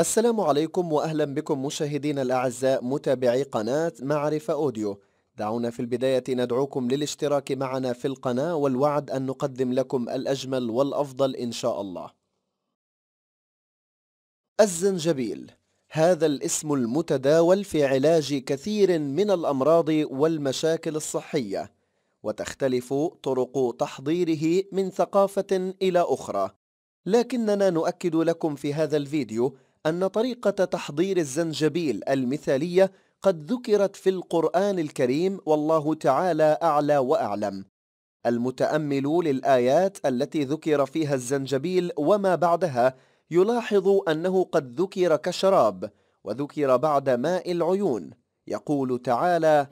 السلام عليكم واهلا بكم مشاهدينا الاعزاء متابعي قناه معرفه اوديو. دعونا في البدايه ندعوكم للاشتراك معنا في القناه والوعد ان نقدم لكم الاجمل والافضل ان شاء الله. الزنجبيل هذا الاسم المتداول في علاج كثير من الامراض والمشاكل الصحيه وتختلف طرق تحضيره من ثقافه الى اخرى لكننا نؤكد لكم في هذا الفيديو أن طريقة تحضير الزنجبيل المثالية قد ذكرت في القرآن الكريم والله تعالى أعلى وأعلم المتأمل للآيات التي ذكر فيها الزنجبيل وما بعدها يلاحظ أنه قد ذكر كشراب وذكر بعد ماء العيون يقول تعالى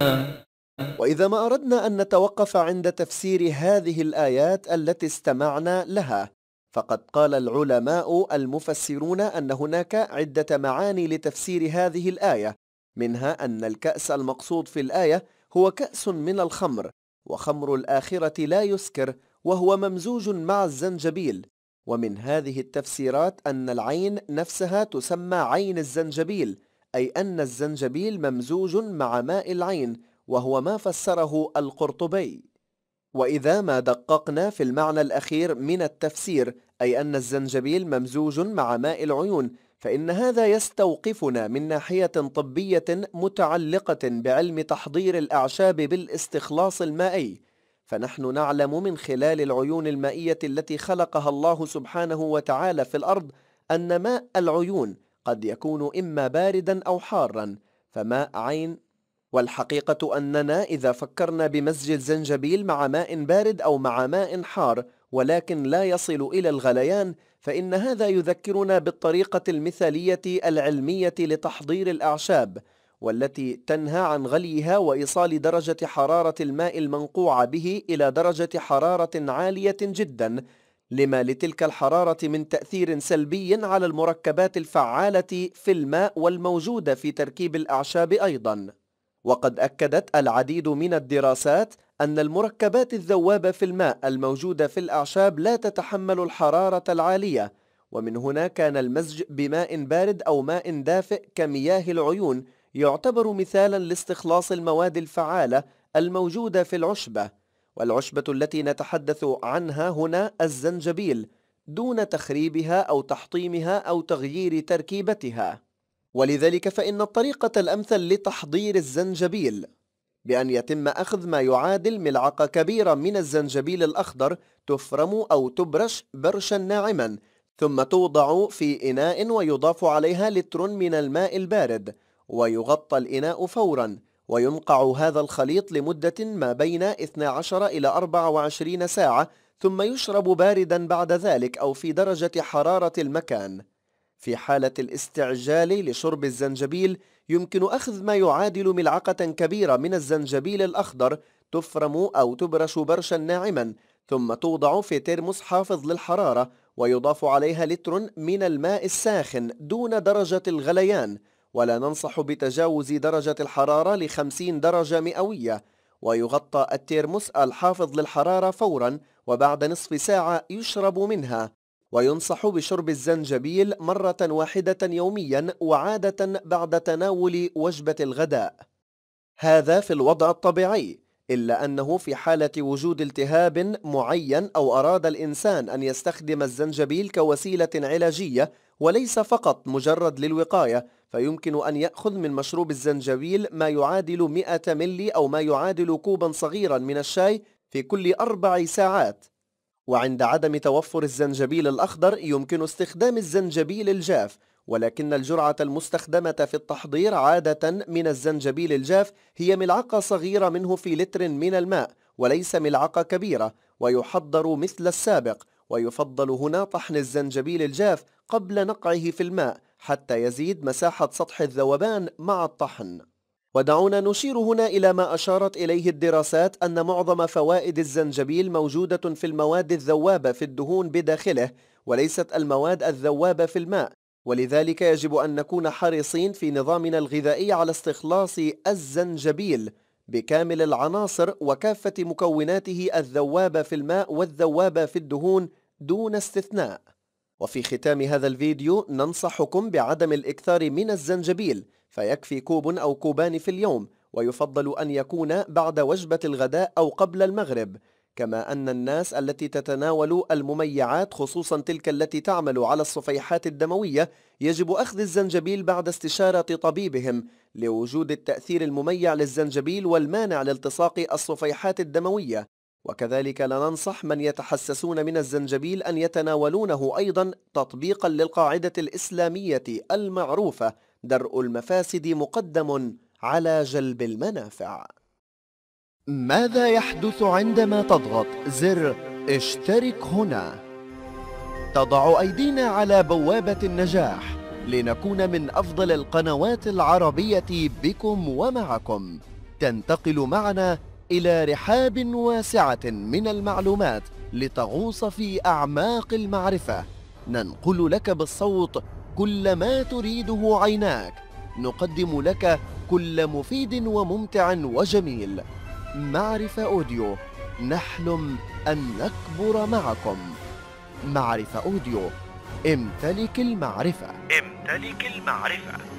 وإذا ما أردنا أن نتوقف عند تفسير هذه الآيات التي استمعنا لها فقد قال العلماء المفسرون أن هناك عدة معاني لتفسير هذه الآية منها أن الكأس المقصود في الآية هو كأس من الخمر وخمر الآخرة لا يسكر وهو ممزوج مع الزنجبيل ومن هذه التفسيرات أن العين نفسها تسمى عين الزنجبيل أي أن الزنجبيل ممزوج مع ماء العين وهو ما فسره القرطبي وإذا ما دققنا في المعنى الأخير من التفسير أي أن الزنجبيل ممزوج مع ماء العيون فإن هذا يستوقفنا من ناحية طبية متعلقة بعلم تحضير الأعشاب بالاستخلاص المائي فنحن نعلم من خلال العيون المائية التي خلقها الله سبحانه وتعالى في الأرض أن ماء العيون قد يكون إما باردا أو حارا فماء عين والحقيقة أننا إذا فكرنا بمزج الزنجبيل مع ماء بارد أو مع ماء حار ولكن لا يصل إلى الغليان فإن هذا يذكرنا بالطريقة المثالية العلمية لتحضير الأعشاب والتي تنهى عن غليها وإيصال درجة حرارة الماء المنقوع به إلى درجة حرارة عالية جدا لما لتلك الحرارة من تأثير سلبي على المركبات الفعالة في الماء والموجودة في تركيب الأعشاب أيضاً وقد أكدت العديد من الدراسات أن المركبات الذوابة في الماء الموجودة في الأعشاب لا تتحمل الحرارة العالية ومن هنا كان المزج بماء بارد أو ماء دافئ كمياه العيون يعتبر مثالا لاستخلاص المواد الفعالة الموجودة في العشبة والعشبة التي نتحدث عنها هنا الزنجبيل دون تخريبها أو تحطيمها أو تغيير تركيبتها ولذلك فإن الطريقة الأمثل لتحضير الزنجبيل بأن يتم أخذ ما يعادل ملعقة كبيرة من الزنجبيل الأخضر تفرم أو تبرش برشا ناعما ثم توضع في إناء ويضاف عليها لتر من الماء البارد ويغطى الإناء فورا وينقع هذا الخليط لمدة ما بين 12 إلى 24 ساعة ثم يشرب باردا بعد ذلك أو في درجة حرارة المكان في حالة الاستعجال لشرب الزنجبيل يمكن أخذ ما يعادل ملعقة كبيرة من الزنجبيل الأخضر تفرم أو تبرش برشا ناعما ثم توضع في ترمس حافظ للحرارة ويضاف عليها لتر من الماء الساخن دون درجة الغليان ولا ننصح بتجاوز درجة الحرارة لخمسين درجة مئوية ويغطى الترمس الحافظ للحرارة فورا وبعد نصف ساعة يشرب منها وينصح بشرب الزنجبيل مرة واحدة يوميا وعادة بعد تناول وجبة الغداء هذا في الوضع الطبيعي إلا أنه في حالة وجود التهاب معين أو أراد الإنسان أن يستخدم الزنجبيل كوسيلة علاجية وليس فقط مجرد للوقاية فيمكن أن يأخذ من مشروب الزنجبيل ما يعادل 100 ملي أو ما يعادل كوبا صغيرا من الشاي في كل أربع ساعات وعند عدم توفر الزنجبيل الأخضر يمكن استخدام الزنجبيل الجاف ولكن الجرعة المستخدمة في التحضير عادة من الزنجبيل الجاف هي ملعقة صغيرة منه في لتر من الماء وليس ملعقة كبيرة ويحضر مثل السابق ويفضل هنا طحن الزنجبيل الجاف قبل نقعه في الماء حتى يزيد مساحة سطح الذوبان مع الطحن ودعونا نشير هنا إلى ما أشارت إليه الدراسات أن معظم فوائد الزنجبيل موجودة في المواد الذوابة في الدهون بداخله وليست المواد الذوابة في الماء ولذلك يجب أن نكون حريصين في نظامنا الغذائي على استخلاص الزنجبيل بكامل العناصر وكافة مكوناته الذوابة في الماء والذوابة في الدهون دون استثناء وفي ختام هذا الفيديو ننصحكم بعدم الإكثار من الزنجبيل فيكفي كوب أو كوبان في اليوم ويفضل أن يكون بعد وجبة الغداء أو قبل المغرب كما أن الناس التي تتناول المميعات خصوصا تلك التي تعمل على الصفيحات الدموية يجب أخذ الزنجبيل بعد استشارة طبيبهم لوجود التأثير المميع للزنجبيل والمانع لالتصاق الصفيحات الدموية وكذلك لا ننصح من يتحسسون من الزنجبيل أن يتناولونه أيضا تطبيقا للقاعدة الإسلامية المعروفة درء المفاسد مقدم على جلب المنافع ماذا يحدث عندما تضغط زر اشترك هنا؟ تضع أيدينا على بوابة النجاح لنكون من أفضل القنوات العربية بكم ومعكم تنتقل معنا إلى رحاب واسعة من المعلومات لتغوص في أعماق المعرفة ننقل لك بالصوت كل ما تريده عيناك نقدم لك كل مفيد وممتع وجميل معرفة أوديو نحلم أن نكبر معكم معرفة أوديو امتلك المعرفة امتلك المعرفة